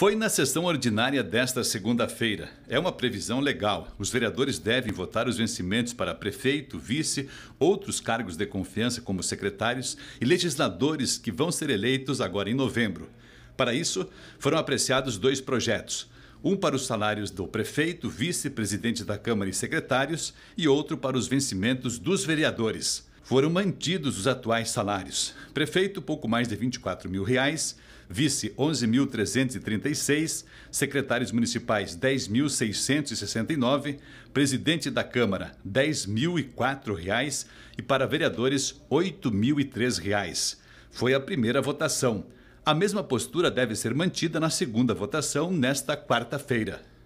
Foi na sessão ordinária desta segunda-feira. É uma previsão legal. Os vereadores devem votar os vencimentos para prefeito, vice, outros cargos de confiança como secretários e legisladores que vão ser eleitos agora em novembro. Para isso, foram apreciados dois projetos. Um para os salários do prefeito, vice-presidente da Câmara e secretários, e outro para os vencimentos dos vereadores foram mantidos os atuais salários. Prefeito, pouco mais de 24 mil reais, vice 11.336, secretários municipais 10.669, presidente da Câmara 10.004 reais e para vereadores 8.003 reais. Foi a primeira votação. A mesma postura deve ser mantida na segunda votação nesta quarta-feira.